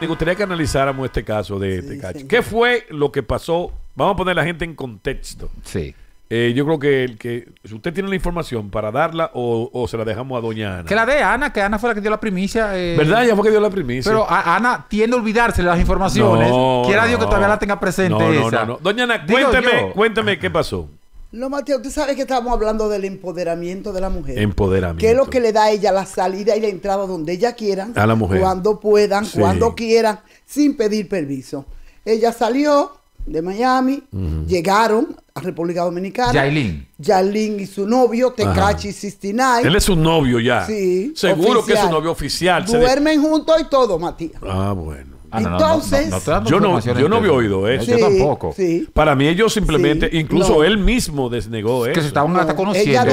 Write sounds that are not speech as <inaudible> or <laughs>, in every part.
Me gustaría que analizáramos este caso de Tecachi. Este ¿Qué fue lo que pasó? Vamos a poner la gente en contexto. Sí. Eh, yo creo que, que si usted tiene la información para darla o, se la dejamos a doña Ana. Que la dé Ana, que Ana fue la que dio la primicia. Eh. ¿Verdad? Ella fue que dio la primicia. Pero Ana tiende a olvidarse de las informaciones. No, Quiera Dios que todavía la tenga presente. esa. Doña Ana, cuénteme, cuénteme qué pasó. No, Matías, tú sabes que estamos hablando del empoderamiento de la mujer. Empoderamiento. Que es lo que le da a ella la salida y la entrada donde ella quiera. A la mujer. Cuando puedan, cuando quieran, sin pedir permiso. Ella salió de Miami, llegaron a República Dominicana. Yailin. Yailin y su novio, Tecachi 69. Él es su novio ya. Sí. Seguro que es su novio oficial. Duermen juntos y todo, Matías. Ah, bueno. Ah, Entonces, yo no, había oído eso. yo tampoco. Para mí ellos simplemente, incluso él mismo desnegó eso. Que se estaban hasta conociendo.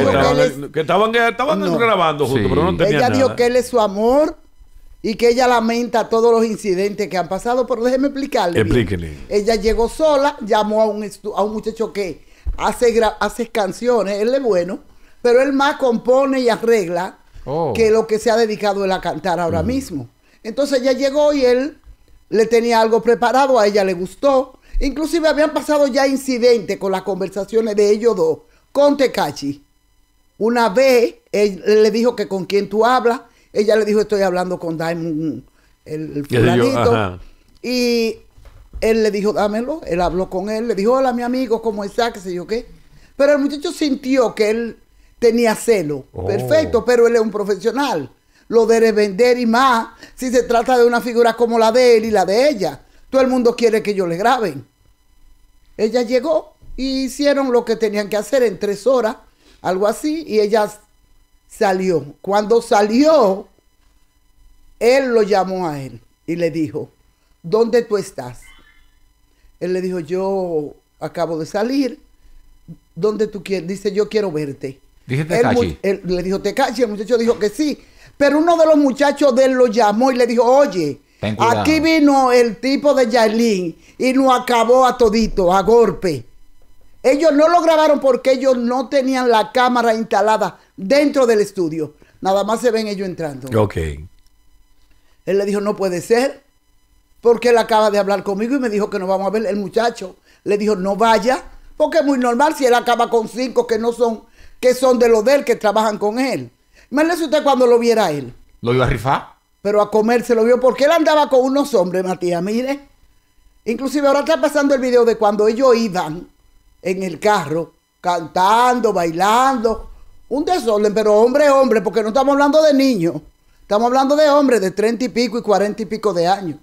Que, estaban, eh, grabando juntos, Ella dijo que él es su amor y que ella lamenta todos los incidentes que han pasado, pero déjeme explicarle. Explíquenle. Ella llegó sola, llamó a un, muchacho que hace, canciones, él es bueno, pero él más compone y arregla oh. que lo que se ha dedicado él a cantar ahora mm. mismo. Entonces ella llegó y él le tenía algo preparado, a ella le gustó. Inclusive habían pasado ya incidentes con las conversaciones de ellos dos, con Tecachi. Una vez él, le dijo que con quién tú hablas, ella le dijo estoy hablando con Daimon... el, fulanito. Y, él le dijo dámelo, él habló con él, le dijo hola mi amigo, ¿cómo está? ¿Qué sé yo qué? Pero el muchacho sintió que él tenía celo. Oh. Perfecto, pero él es un profesional lo debe vender y más si se trata de una figura como la de él y la de ella. Todo el mundo quiere que yo le graben. Ella llegó y hicieron lo que tenían que hacer en tres horas, algo así, y ella salió. Cuando salió, él lo llamó a él y le dijo, ¿dónde tú estás? Él le dijo, yo acabo de salir, ¿dónde tú quieres? Dice, yo quiero verte. Él, le dijo, Te calles... el muchacho dijo que sí. Pero uno de los muchachos de él lo llamó y le dijo, oye, aquí vino el tipo de Yailin y nos acabó a todito, a golpe. Ellos no lo grabaron porque ellos no tenían la cámara instalada dentro del estudio. Nada más se ven ellos entrando. Ok. Él le dijo, no puede ser, porque él acaba de hablar conmigo y me dijo que nos vamos a ver. El muchacho le dijo, no vaya, porque es muy normal si él acaba con cinco que no son, que son de los de él, que trabajan con él. Imagínese usted cuando lo viera él. ¿Lo iba a rifar? Pero a comer se lo vio porque él andaba con unos hombres, Matías, mire. Inclusive ahora está pasando el video de cuando ellos iban en el carro, cantando, bailando. Un desorden, pero hombre, hombre, porque no estamos hablando de niños. Estamos hablando de hombres de treinta y pico y cuarenta y pico de años.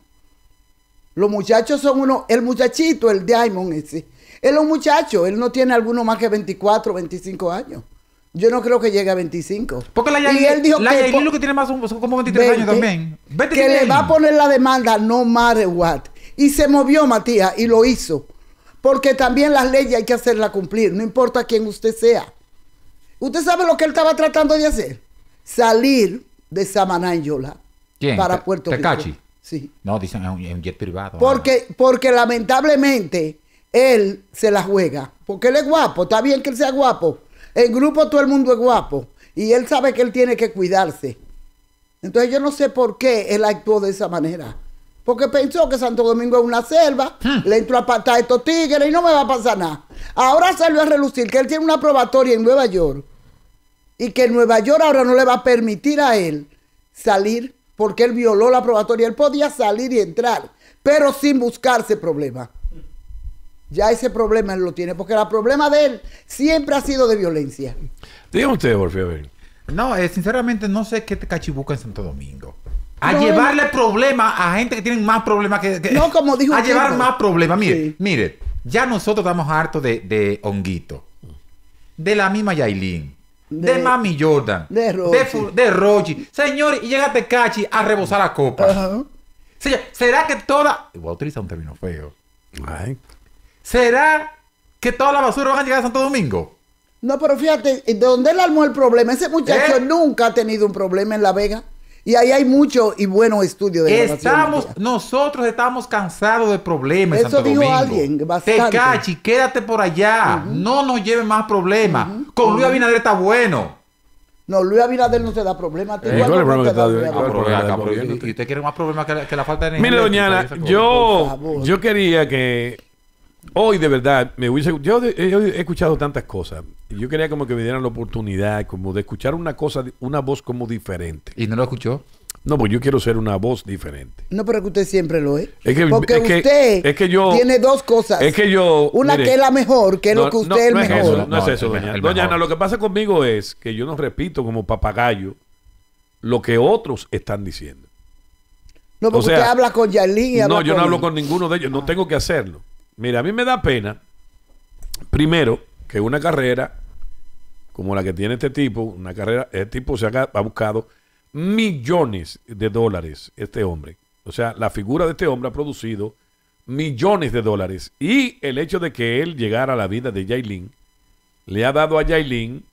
Los muchachos son uno, el muchachito, el Diamond ese, él es un muchacho, él no tiene alguno más que 24, 25 años. Yo no creo que llegue a 25. Porque la y él dijo que que tiene más 23 años también. que le va a poner la demanda no matter what. Y se movió Matías y lo hizo. Porque también las leyes hay que hacerlas cumplir, no importa quién usted sea. ¿Usted sabe lo que él estaba tratando de hacer? Salir de Samaná Yola ¿Quién? para Puerto Rico. ¿Tecachi? Sí. No, dicen es un jet privado. Porque, porque lamentablemente él se la juega. Porque él es guapo, está bien que él sea guapo el grupo todo el mundo es guapo y él sabe que él tiene que cuidarse. Entonces yo no sé por qué él actuó de esa manera. Porque pensó que Santo Domingo es una selva, hmm. le entró a patar a estos tigres y no me va a pasar nada. Ahora salió a relucir que él tiene una probatoria en Nueva York y que Nueva York ahora no le va a permitir a él salir porque él violó la probatoria. Él podía salir y entrar, pero sin buscarse problemas ya ese problema él lo tiene, porque el problema de él siempre ha sido de violencia. Dígame usted, favor. No, eh, sinceramente no sé qué te cachibuca en Santo Domingo. A llevarle problemas a gente que tiene más problemas que, No, como dijo A llevar más problemas. Mire, mire, ya nosotros estamos hartos de, de Honguito, de la misma Yailin, de, Mami Jordan, de Rochi. De, de Señores, y te Cachi a rebosar la copa. ¿será que toda. Voy a utilizar un término feo. Ay. ¿Será que toda la basura va a llegar a Santo Domingo? No, pero fíjate, ¿de dónde él armó el problema? Ese muchacho ¿Eh? nunca ha tenido un problema en La Vega. Y ahí hay mucho y bueno estudio de Estamos, nosotros estamos cansados de problemas. Eso dijo alguien bastante. Te cachi, quédate por allá. No nos lleves más problemas. Con Luis Abinader está bueno. No, Luis Abinader no se da problemas. no te da, y usted quiere más problemas que la, falta de energía. Mire, doñana, yo, yo quería que Hoy de verdad me eh, yo, he escuchado tantas cosas. Yo quería como que me dieran la oportunidad como de escuchar una cosa, una voz como diferente. ¿Y no lo escuchó? No, pues yo quiero ser una voz diferente. No, pero que usted siempre lo es. es que, usted tiene dos cosas. Es que yo. Una que es la mejor, que es lo que usted es el mejor. no, es eso, doña, doña Lo que pasa conmigo es que yo no repito como papagayo lo que otros están diciendo. No, porque usted habla con Yalín No, yo no hablo con ninguno de ellos. No ah. tengo que hacerlo. Mira, a mí me da pena, primero, que una carrera como la que tiene este tipo, una carrera, este tipo se ha, buscado millones de dólares, este hombre. O sea, la figura de este hombre ha producido millones de dólares. Y el hecho de que él llegara a la vida de Yailin le ha dado a Yailin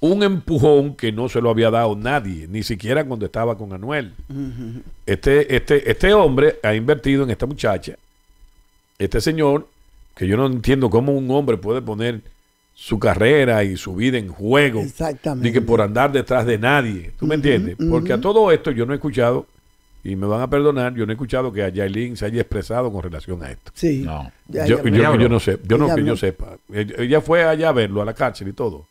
un empujón que no se lo había dado nadie, ni siquiera cuando estaba con Anuel. este, este, este hombre ha invertido en esta muchacha este señor, que yo no entiendo cómo un hombre puede poner su carrera y su vida en juego. Exactamente. Ni que por andar detrás de nadie. ¿Tú me entiendes? Porque a todo esto yo no he escuchado, y me van a perdonar, yo no he escuchado que a se haya expresado con relación a esto. Sí. No. yo, no sé. Yo no que yo sepa. Ella fue allá a verlo, a la cárcel y todo.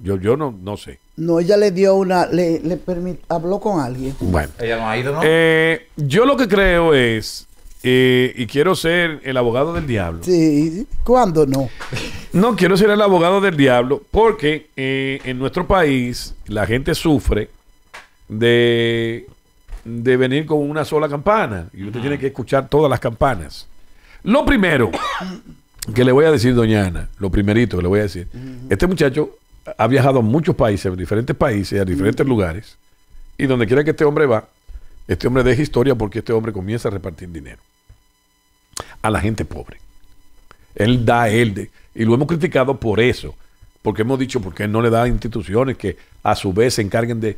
Yo, yo no, no sé. No, ella le dio una. Le, habló con alguien. Bueno. Ella no ha ido, eh, yo lo que creo es y quiero ser el abogado del diablo. Sí, ¿cuándo no? No, quiero ser el abogado del diablo porque eh, en nuestro país la gente sufre de, de venir con una sola campana y usted tiene que escuchar todas las campanas. Lo primero que le voy a decir, doña Ana, lo primerito que le voy a decir, este muchacho ha viajado a muchos países, a diferentes países, a diferentes lugares, y donde quiera que este hombre va, este hombre deja historia porque este hombre comienza a repartir dinero a la gente pobre. Él da él de, y lo hemos criticado por eso, porque hemos dicho porque no le da instituciones que a su vez se encarguen de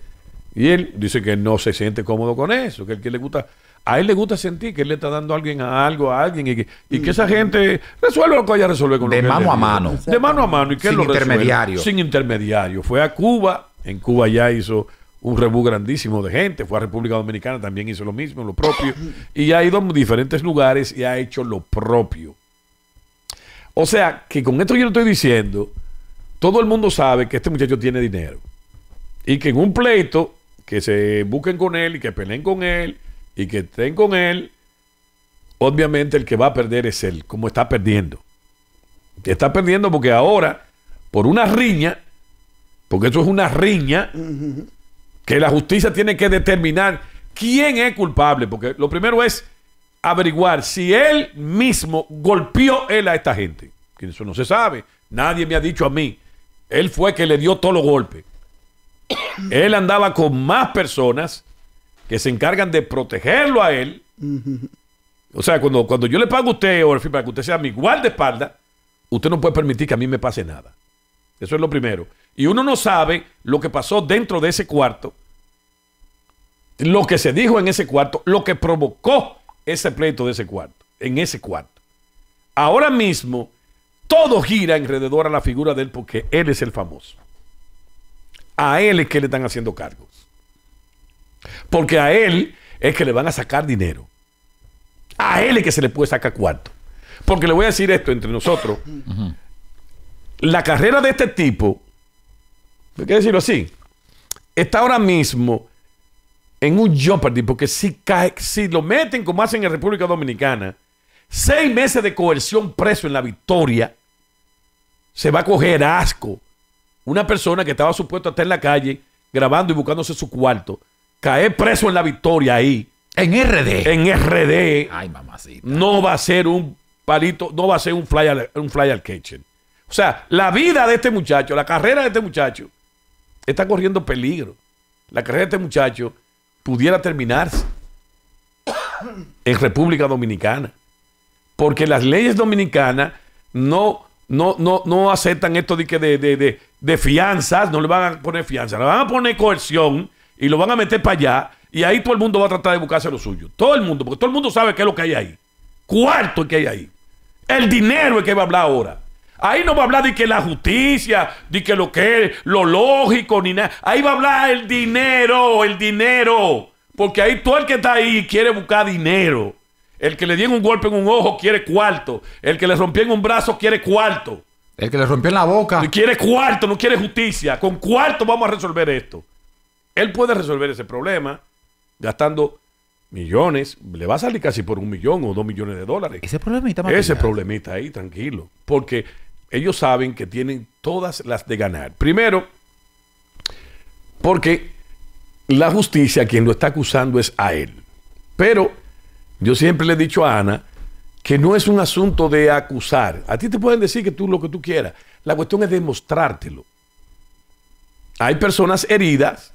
y él dice que no se siente cómodo con eso, que, le gusta a él le gusta sentir que él le está dando a alguien a algo, a alguien, y que, esa gente resuelve lo que vaya a con De mano a mano. De mano a mano. ¿Y que Sin lo intermediario. Sin intermediario. Fue a Cuba, en Cuba ya hizo un rebú grandísimo de gente, fue a República Dominicana, también hizo lo mismo, lo propio, y ha ido a diferentes lugares y ha hecho lo propio. O sea, que con esto yo le estoy diciendo, todo el mundo sabe que este muchacho tiene dinero y que en un pleito, que se busquen con él y que peleen con él y que estén con él, obviamente el que va a perder es él, como está perdiendo. Está perdiendo porque ahora, por una riña, porque eso es una riña, que la justicia tiene que determinar quién es culpable, porque lo primero es averiguar si él mismo golpeó a esta gente, eso no se sabe, nadie me ha dicho a mí, él fue que le dio todos los golpes. <coughs> él andaba con más personas que se encargan de protegerlo a él. O sea, cuando, cuando yo le pago a usted, o para que usted sea mi guardaespaldas, usted no puede permitir que a mí me pase nada. Eso es lo primero. Y uno no sabe lo que pasó dentro de ese cuarto lo que se dijo en ese cuarto, lo que provocó ese pleito de ese cuarto, en ese cuarto. Ahora mismo, todo gira alrededor a la figura de él porque él es el famoso. A él es que le están haciendo cargos. Porque a él es que le van a sacar dinero. A él es que se le puede sacar cuarto. Porque le voy a decir esto entre nosotros. La carrera de este tipo, hay que decirlo así, está ahora mismo en un jeopardy, porque si, cae, si lo meten como hacen en República Dominicana, seis meses de coerción preso en la victoria, se va a coger asco una persona que estaba supuesto a estar en la calle grabando y buscándose su cuarto, cae preso en la victoria ahí. En RD. En RD. Ay, mamacita. No va a ser un palito, no va a ser un fly al, un fly al kitchen. O sea, la vida de este muchacho, la carrera de este muchacho, está corriendo peligro. La carrera de este muchacho pudiera terminarse en República Dominicana. Porque las leyes dominicanas no, no, aceptan esto de, de, fianzas, no le van a poner fianza, le van a poner coerción y lo van a meter para allá. Y ahí todo el mundo va a tratar de buscarse lo suyo. Todo el mundo, porque todo el mundo sabe qué es lo que hay ahí. Cuarto que hay ahí. El dinero es que va a hablar ahora. Ahí no va a hablar de que la justicia, de que lo que es, lo lógico, ni nada. Ahí va a hablar el dinero, el dinero. Porque ahí todo el que está ahí quiere buscar dinero. El que le dieron un golpe en un ojo quiere cuarto. El que le rompió en un brazo quiere cuarto. El que le rompió en la boca. Quiere cuarto, no quiere justicia. Con cuarto vamos a resolver esto. Él puede resolver ese problema gastando millones. Le va a salir casi por un millón o dos millones de dólares. Ese problemita, Ese problemita ahí, tranquilo. Porque ellos saben que tienen todas las de ganar. Primero, porque la justicia quien lo está acusando es a él. Pero yo siempre le he dicho a Ana que no es un asunto de acusar. A ti te pueden decir que tú lo que tú quieras. La cuestión es demostrártelo. Hay personas heridas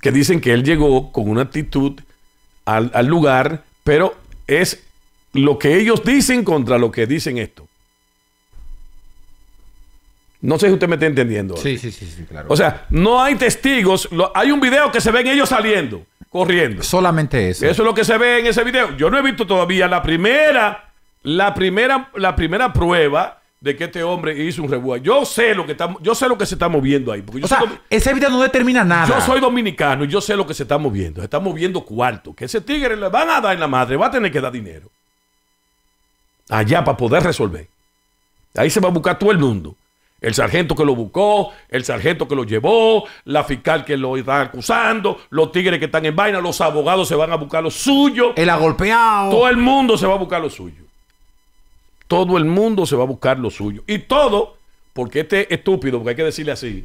que dicen que él llegó con una actitud al, al lugar, pero es lo que ellos dicen contra lo que dicen esto. No sé si usted me está entendiendo. Sí, sí, sí, claro. O sea, no hay testigos. hay un video que se ven ellos saliendo, corriendo. Solamente eso. Eso es lo que se ve en ese video. Yo no he visto todavía la primera, la primera, la primera prueba de que este hombre hizo un rebúa. Yo sé lo que yo sé lo que se está moviendo ahí. o ese video no determina nada. Yo soy dominicano y yo sé lo que se está moviendo. Se está moviendo cuarto. Que ese tigre le van a dar en la madre, va a tener que dar dinero. Allá para poder resolver. Ahí se va a buscar todo el mundo. El sargento que lo buscó, el sargento que lo llevó, la fiscal que lo está acusando, los tigres que están en vaina, los abogados se van a buscar lo suyo. El golpeado. Todo el mundo se va a buscar lo suyo. Todo el mundo se va a buscar lo suyo. Y todo porque este estúpido, porque hay que decirle así.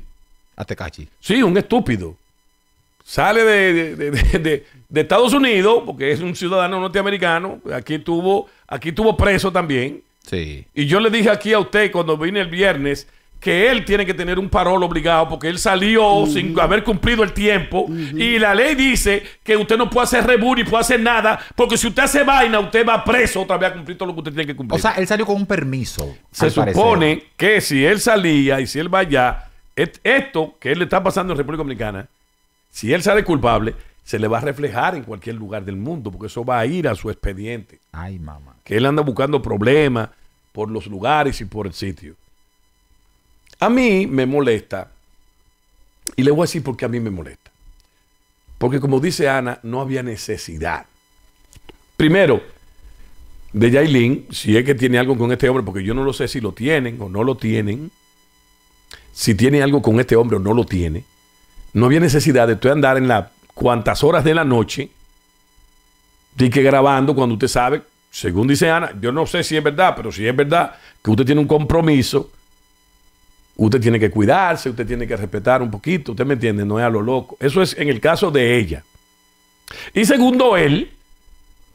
Atecachi. Sí, un estúpido. Sale de, Estados Unidos, porque es un ciudadano norteamericano. Aquí tuvo, aquí tuvo preso también. Sí. Y yo le dije aquí a usted cuando vine el viernes que él tiene que tener un parol obligado porque él salió sin haber cumplido el tiempo. Y la ley dice que usted no puede hacer rebú ni puede hacer nada porque si usted hace vaina, usted va preso otra vez a cumplir todo lo que usted tiene que cumplir. O sea, él salió con un permiso. Se supone que si él salía y si él va allá, esto que él le está pasando en República Dominicana, si él sale culpable, se le va a reflejar en cualquier lugar del mundo porque eso va a ir a su expediente. Ay, mamá. Que él anda buscando problemas por los lugares y por el sitio. A mí me molesta, y le voy a decir por qué a mí me molesta. Porque como dice Ana, no había necesidad. Primero, de Yailin, si es que tiene algo con este hombre, porque yo no lo sé si lo tienen o no lo tienen, si tiene algo con este hombre o no lo tiene, no había necesidad de usted andar en las cuantas horas de la noche, de que grabando cuando usted sabe, según dice Ana, yo no sé si es verdad, pero si es verdad que usted tiene un compromiso Usted tiene que cuidarse, usted tiene que respetar un poquito, usted me entiende, no es a lo loco. Eso es en el caso de ella. Y segundo, él,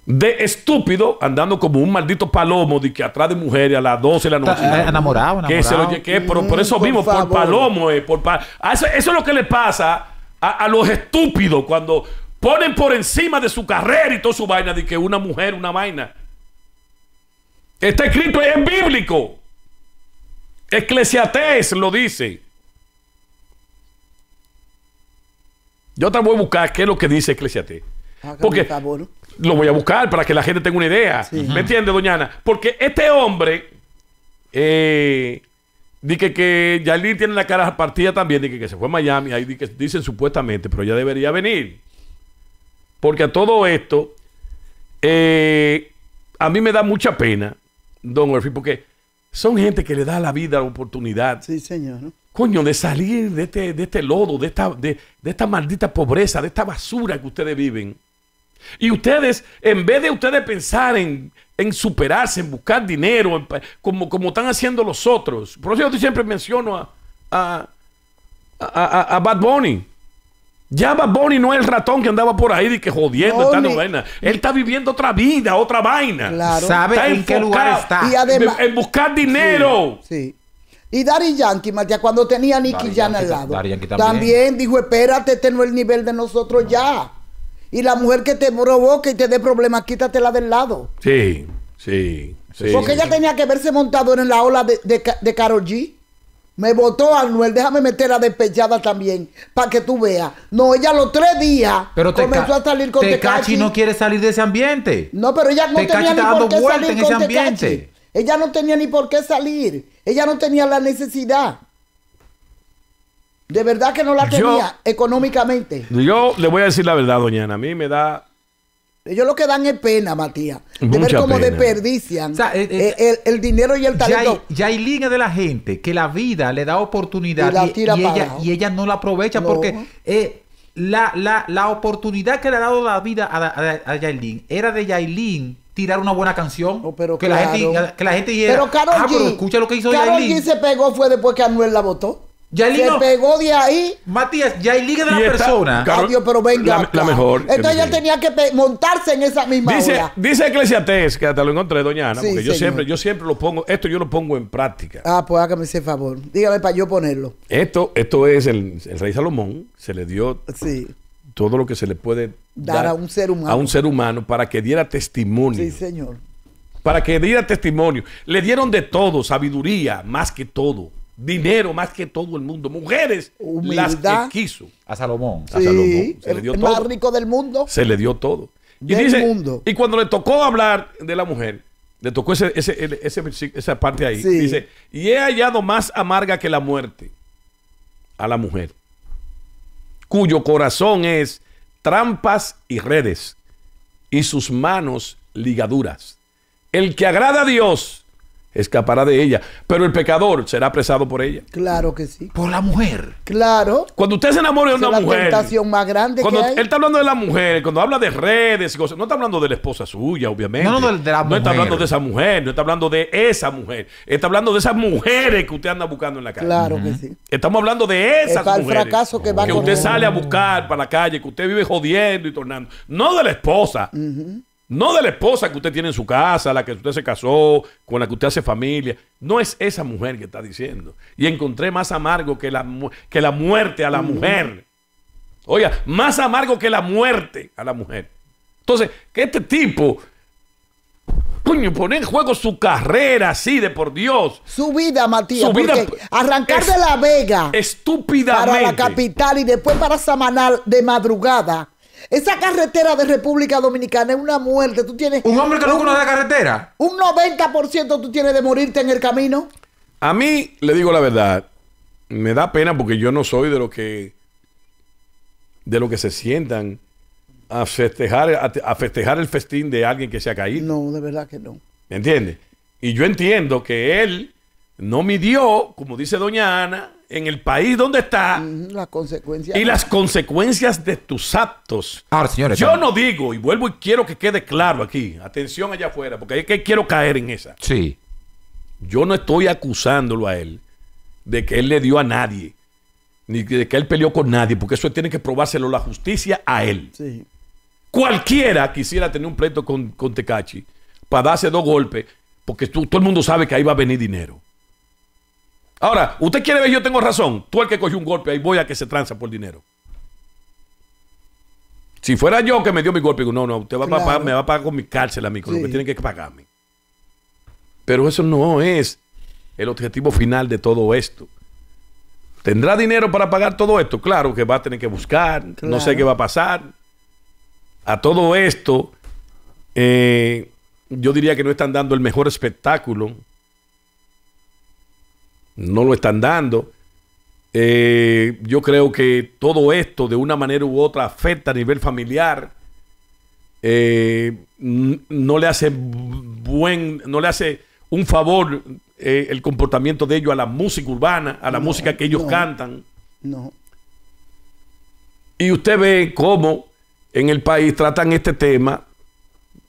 de estúpido, andando como un maldito palomo de que atrás de mujeres a las 12 de la noche. enamorado, eh, enamorado. Que se lo llegué, Pero por, eso mm, mismo, por, palomo. Eh, por eso, es lo que le pasa a, los estúpidos cuando ponen por encima de su carrera y toda su vaina de que una mujer, una vaina. Está escrito, en bíblico. Eclesiastes lo dice. Yo también voy a buscar qué es lo que dice Eclesiastés. Porque lo voy a buscar para que la gente tenga una idea. ¿Me entiende, Doñana? Porque este hombre, eh, dice que Yalit tiene la cara partida también, dice que se fue a Miami, ahí dice, dicen supuestamente, pero ya debería venir. Porque a todo esto, eh, a mí me da mucha pena, Don Murphy, porque son gente que le da a la vida la oportunidad. Sí, señor. Coño, de salir de este, este lodo, de esta, de, esta maldita pobreza, de esta basura que ustedes viven. Y ustedes, en vez de ustedes pensar en, superarse, en buscar dinero, como, como están haciendo los otros. Por eso yo siempre menciono a, a, a Bad Bunny. Ya Bad Bonnie no es el ratón que andaba por ahí y que jodiendo esta Él está viviendo otra vida, otra vaina. Claro. Sabe está en qué lugar está. en buscar dinero. Sí. Y Dari Yankee, Matías, cuando tenía a Nicky en al lado. También. dijo, espérate, este no es el nivel de nosotros ya. Y la mujer que te provoca y te dé problemas, quítatela del lado. Sí, sí. sí Porque ella tenía que verse montado en la ola de, de, de Karol G. Me votó Anuel, déjame meter a despechada también, para que tú veas. No, ella los tres días comenzó a salir con Tecachi. Tecachi no quiere salir de ese ambiente. No, pero ella no tenía ni por qué salir en ese ambiente. Ella no tenía ni por qué salir. Ella no tenía la necesidad. De verdad que no la tenía económicamente. Yo le voy a decir la verdad, doña Ana. A mí me da ellos lo que dan es pena, Matías. De ver cómo desperdician el, dinero y el talento. Yailin es de la gente que la vida le da oportunidad y, ella, no la aprovecha porque eh, la, oportunidad que le ha dado la vida a, a, Yailin era de Yailin tirar una buena canción. pero que, la gente, que la gente ah, escucha lo que hizo Karol se pegó fue después que Anuel la votó. Ya se pegó de ahí. Matías, ya hay liga de la persona. Ah, pero venga. La, mejor. Entonces ella tenía que montarse en esa misma dice, hora. Dice Eclesiastes, que hasta lo encontré, doña Ana, porque yo siempre, yo siempre lo pongo, esto yo lo pongo en práctica. Ah, pues hágame ese favor. Dígame para yo ponerlo. Esto, esto es el, rey Salomón, se le dio sí. todo lo que se le puede dar, dar, a un ser humano. A un ser humano para que diera testimonio. Sí, señor. Para que diera testimonio. Le dieron de todo, sabiduría, más que todo dinero más que todo el mundo, mujeres las quiso. A Salomón. Salomón. Se el le dio más rico del mundo. Se le dio todo. Y, y cuando le tocó hablar de la mujer, le tocó ese, esa parte ahí. Dice, y he hallado más amarga que la muerte a la mujer, cuyo corazón es trampas y redes, y sus manos ligaduras. El que agrada a Dios escapará de ella, pero el pecador será apresado por ella. Claro que sí. Por la mujer. Claro. Cuando usted se enamora de una mujer. La tentación más grande cuando Él está hablando de la mujer, cuando habla de redes y cosas, no está hablando de la esposa suya, obviamente. No, no de, está hablando de esa mujer, no está hablando de esa mujer. Está hablando de esas mujeres que usted anda buscando en la calle. Claro que sí. Estamos hablando de esas fracaso que usted sale a buscar para la calle, que usted vive jodiendo y tornando. No de la esposa. No de la esposa que usted tiene en su casa, la que usted se casó, con la que usted hace familia. No es esa mujer que está diciendo. Y encontré más amargo que la, que la muerte a la mujer. Oiga, más amargo que la muerte a la mujer. Entonces, que este tipo, coño, pone en juego su carrera así de por Dios. Su vida, Matías. Su arrancar de La Vega. Estúpidamente. Para la capital y después para Samanal de madrugada esa carretera de República Dominicana es una muerte. Tú tienes. ¿Un hombre que no conoce la carretera? Un 90% tú tienes de morirte en el camino. A mí, le digo la verdad, me da pena porque yo no soy de los que. de lo que se sientan a festejar, a, a festejar el festín de alguien que se ha caído. No, de verdad que no. ¿Me entiendes? Y yo entiendo que él no midió, como dice Doña Ana, en el país donde está y las consecuencias de tus actos. Ahora, yo eh, no digo y vuelvo y quiero que quede claro aquí, atención allá afuera, porque es que quiero caer en esa. Sí. Yo no estoy acusándolo a él de que él le dio a nadie, ni de que él peleó con nadie, porque eso tiene que probárselo la justicia a él. Sí. Cualquiera quisiera tener un pleito con, con Tecachi para darse dos golpes, porque todo el mundo sabe que ahí va a venir dinero. Ahora, usted quiere ver, yo tengo razón. Tú el que cogió un golpe, ahí voy a que se tranza por dinero. Si fuera yo que me dio mi golpe, digo, no, no, usted va a me va a pagar con mi cárcel, amigo, lo que tiene que pagarme. Pero eso no es el objetivo final de todo esto. ¿Tendrá dinero para pagar todo esto? Claro que va a tener que buscar, no sé qué va a pasar. A todo esto, eh, yo diría que no están dando el mejor espectáculo no lo están dando. Eh, yo creo que todo esto de una manera u otra afecta a nivel familiar. Eh, no le hace buen, no le hace un favor eh, el comportamiento de ellos a la música urbana, a la música que ellos cantan. No. Y usted ve cómo en el país tratan este tema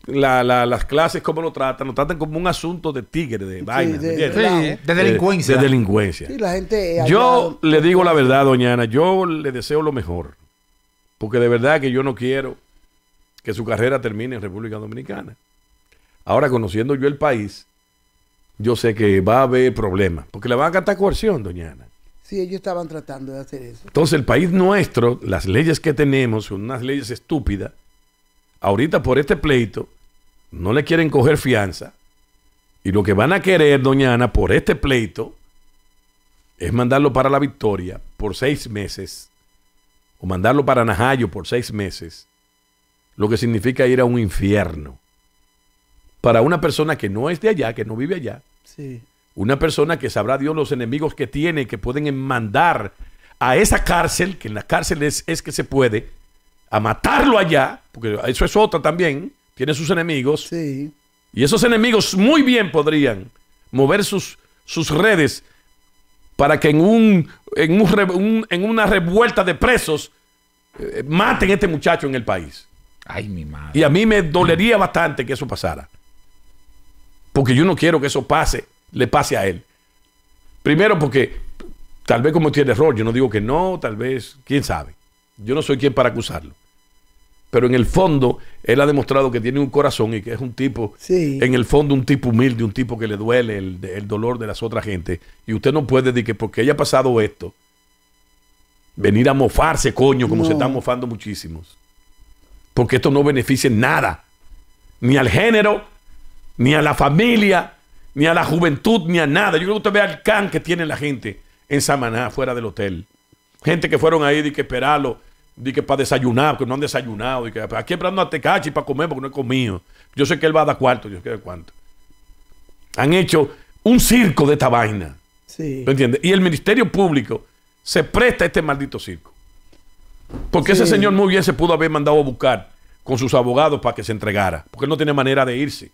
las clases, como lo tratan, lo tratan como un asunto de tigre, de vaina, eh, de, delincuencia. delincuencia. yo le digo la verdad, doña Ana, yo le deseo lo mejor, porque de verdad que yo no quiero que su carrera termine en República Dominicana. Ahora, conociendo yo el país, yo sé que va a haber problemas, porque le van a cantar coerción, Ana Sí, ellos estaban tratando de hacer eso. Entonces, el país nuestro, las leyes que tenemos, son unas leyes estúpidas. Ahorita, por este pleito, no le quieren coger fianza. Y lo que van a querer, doña Ana, por este pleito, es mandarlo para la victoria por seis meses. O mandarlo para Najayo por seis meses. Lo que significa ir a un infierno. Para una persona que no es de allá, que no vive allá. Sí. Una persona que sabrá Dios los enemigos que tiene que pueden mandar a esa cárcel, que en la cárcel es, es que se puede, a matarlo allá, porque eso es otra también tiene sus enemigos. Y esos enemigos muy bien podrían mover sus, sus redes para que en, un, en, un, una revuelta de presos eh, maten a este muchacho en el país. Ay, mi madre. Y a mí me dolería bastante que eso pasara. Porque yo no quiero que eso pase, le pase a él. Primero porque tal vez cometió el error, yo no digo que no, tal vez, quién sabe. Yo no soy quien para acusarlo pero en el fondo él ha demostrado que tiene un corazón y que es un tipo, en el fondo un tipo humilde, un tipo que le duele el, dolor de las otras gente. Y usted no puede decir que porque haya pasado esto, venir a mofarse, coño, como se están mofando muchísimos. Porque esto no beneficia en nada, ni al género, ni a la familia, ni a la juventud, ni a nada. Yo creo que usted ve el can que tiene la gente en Samaná, fuera del hotel. Gente que fueron ahí de que esperarlo di que para desayunar, porque no han desayunado, y que aquí esperando a Tecachi para comer porque no he comido. Yo sé que él va a dar cuarto, yo sé que cuánto. Han hecho un circo de esta vaina. Sí. ¿Lo entiendes? Y el Ministerio Público se presta a este maldito circo. Porque ese señor muy bien se pudo haber mandado a buscar con sus abogados para que se entregara, porque él no tiene manera de irse.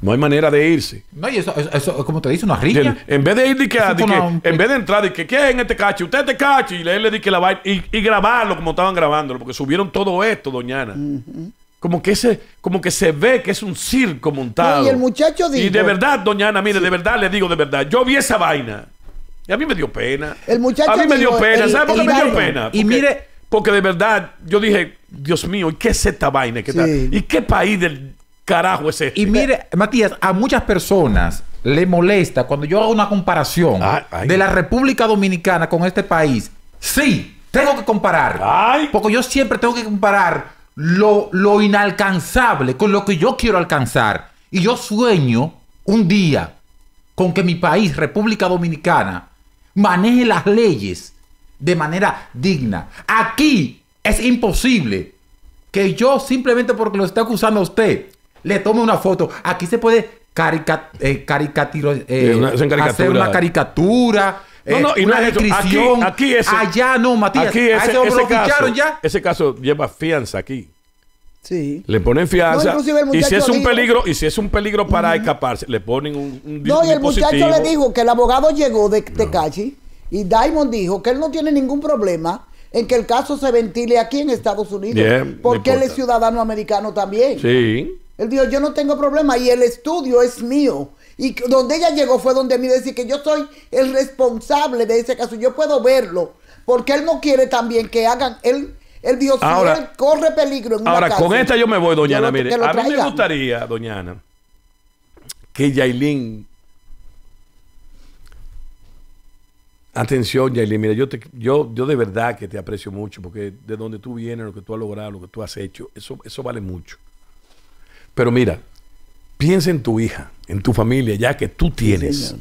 No hay manera de irse. No, y eso, eso, como te dice, una riña. En vez de ir de que, en vez de entrar y que, ¿qué es en este cacho? Usted te cacho. Y le di que la vaina. Y, grabarlo como estaban grabándolo, porque subieron todo esto, doñana. Como que ese, como que se ve que es un circo montado. y el muchacho dijo. Y de verdad, doñana, mire, de verdad le digo de verdad. Yo vi esa vaina. Y a mí me dio pena. El muchacho. A mí me dio pena. ¿Sabes por qué me dio pena? y mire. Porque de verdad, yo dije, Dios mío, ¿y qué es esta vaina? ¿Qué ¿Y qué país del carajo es Y mire, Matías, a muchas personas le molesta cuando yo hago una comparación de la República Dominicana con este país. Sí, tengo que comparar. Porque yo siempre tengo que comparar lo, lo inalcanzable con lo que yo quiero alcanzar. Y yo sueño un día con que mi país, República Dominicana, maneje las leyes de manera digna. Aquí es imposible que yo simplemente porque lo está acusando a usted le toma una foto. Aquí se puede carica, eh, eh, hacer una caricatura. Eh, no, no, y una no descripción. Aquí, es Allá no, Matías. Aquí ese, ese, ese caso, ya. Ese caso lleva fianza aquí. Sí. Le ponen fianza. y si es un peligro, y si es un peligro para escaparse, le ponen un, un No, y el muchacho le dijo que el abogado llegó de Tecachi y Diamond dijo que él no tiene ningún problema en que el caso se ventile aquí en Estados Unidos. porque él es ciudadano americano también. Sí. Él dijo, yo no tengo problema y el estudio es mío. Y donde ella llegó fue donde me decir que yo soy el responsable de ese caso. Yo puedo verlo. Porque él no quiere también que hagan. Él, él dijo, ahora, él corre peligro en Ahora, con esta yo me voy, doña Ana. Mire, a mí me gustaría, doña Ana, que Yailin. Atención, Yailin. Mira, yo, te, yo, yo de verdad que te aprecio mucho porque de donde tú vienes, lo que tú has logrado, lo que tú has hecho, eso, eso vale mucho. Pero mira, piensa en tu hija, en tu familia, ya que tú tienes.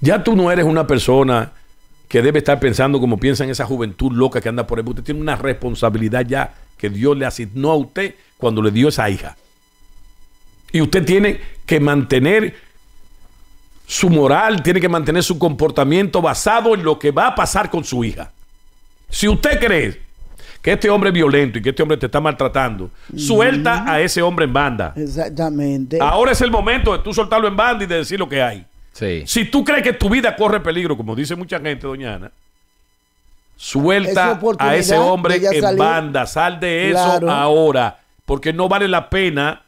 ya tú no eres una persona que debe estar pensando como piensa en esa juventud loca que anda por ahí. Usted tiene una responsabilidad ya que Dios le asignó a usted cuando le dio esa hija. Y usted tiene que mantener su moral, tiene que mantener su comportamiento basado en lo que va a pasar con su hija. Si usted cree que este hombre es violento y que este hombre te está maltratando, suelta a ese hombre en banda. Exactamente. Ahora es el momento de tú soltarlo en banda y de decir lo que hay. Sí. Si tú crees que tu vida corre peligro, como dice mucha gente, doña Ana, suelta a ese hombre en banda. Sal de eso ahora, porque no vale la pena,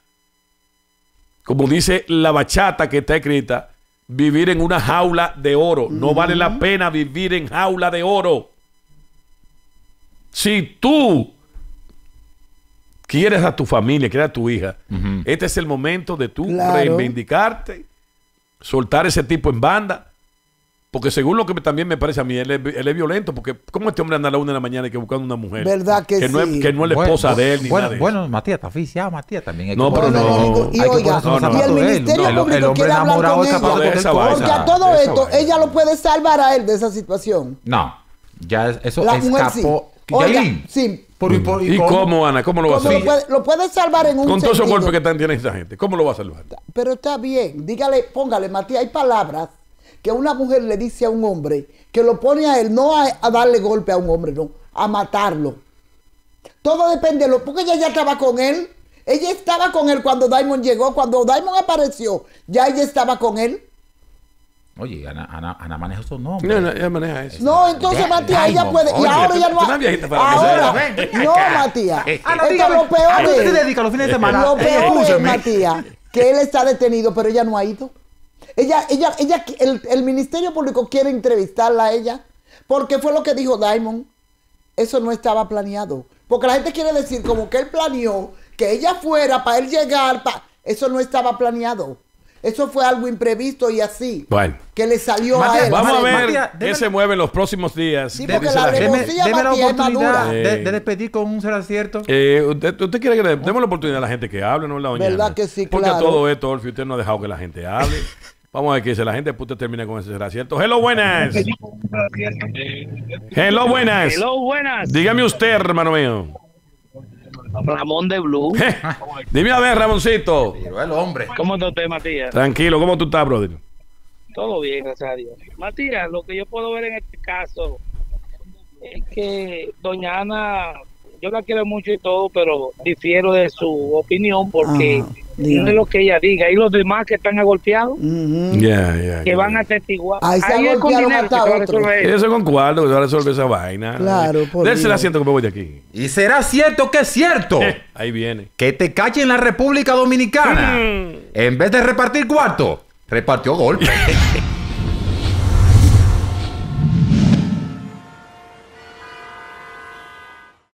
como dice la bachata que está escrita, vivir en una jaula de oro. No vale la pena vivir en jaula de oro. Si tú quieres a tu familia, quieres a tu hija, este es el momento de tú reivindicarte, soltar ese tipo en banda. Porque según lo que también me parece a mí, él es, violento. Porque, ¿cómo este hombre anda a la una de la mañana y que buscando una mujer? ¿Verdad que, No es, que no es la esposa de él ni bueno, nada. Bueno, Matías está oficiado, Matías también. no, pero no. Y oiga, no, el Ministerio el, hablar con porque a todo esto, ella lo puede salvar a él de esa situación. No, ya eso la escapó sí. ¿Y, cómo? Ana? ¿Cómo lo va a salvar? Lo puede, salvar en un Con todos esos golpes que tiene esa gente. ¿Cómo lo va a salvar? Pero está bien. Dígale, póngale, Matías, hay palabras que una mujer le dice a un hombre que lo pone a él, no a, darle golpe a un hombre, no, a matarlo. Todo depende de lo, porque ella ya estaba con él. Ella estaba con él cuando Diamond llegó, cuando Diamond apareció, ya ella estaba con él. Oye, Ana, maneja esos nombres. No, ella maneja eso. No, entonces, Matías, ella puede. y ahora ella no. ha ahora, no, Matías. Ana, <laughs> es lo peor ¿a qué los fines de semana? Lo peor es, Matías, que él está detenido, pero ella no ha ido. Ella, ella, ella, el, el Ministerio Público quiere entrevistarla a ella. Porque fue lo que dijo Diamond. Eso no estaba planeado. Porque la gente quiere decir como que él planeó que ella fuera para él llegar. Eso no estaba planeado. Eso fue algo imprevisto y así. Bueno. Que le salió a él. Vamos a ver qué se mueve en los próximos días. Sí, porque la deme, la oportunidad de, despedir con un ser acierto. Eh, usted, quiere que le demos la oportunidad a la gente que hable, no la doña. ¿Verdad que sí, Porque todo esto, Orfi, usted no ha dejado que la gente hable. <laughs> Vamos a ver qué dice la gente, después usted termina con ese ser acierto. Hello, buenas. Hello, buenas. Hello, buenas. Dígame usted, hermano mío. Ramón de Blue. Dime a ver, Ramoncito. hombre. ¿Cómo está Matías? Tranquilo, ¿cómo tú estás, brother? Todo bien, gracias a Dios. Matías, lo que yo puedo ver en este caso es que doña Ana, yo la quiero mucho y todo, pero difiero de su opinión porque... Ah. No es lo que ella diga. Y los demás que están agolpeados, que van a testiguar. Ahí se Ahí es con que se Eso con cuarto que se va a resolver esa vaina. Claro, por Él se que me voy de aquí. Y será cierto que es cierto. Eh, ahí viene. Que te cachen en la República Dominicana. Mm. En vez de repartir cuarto, repartió golpe. <laughs>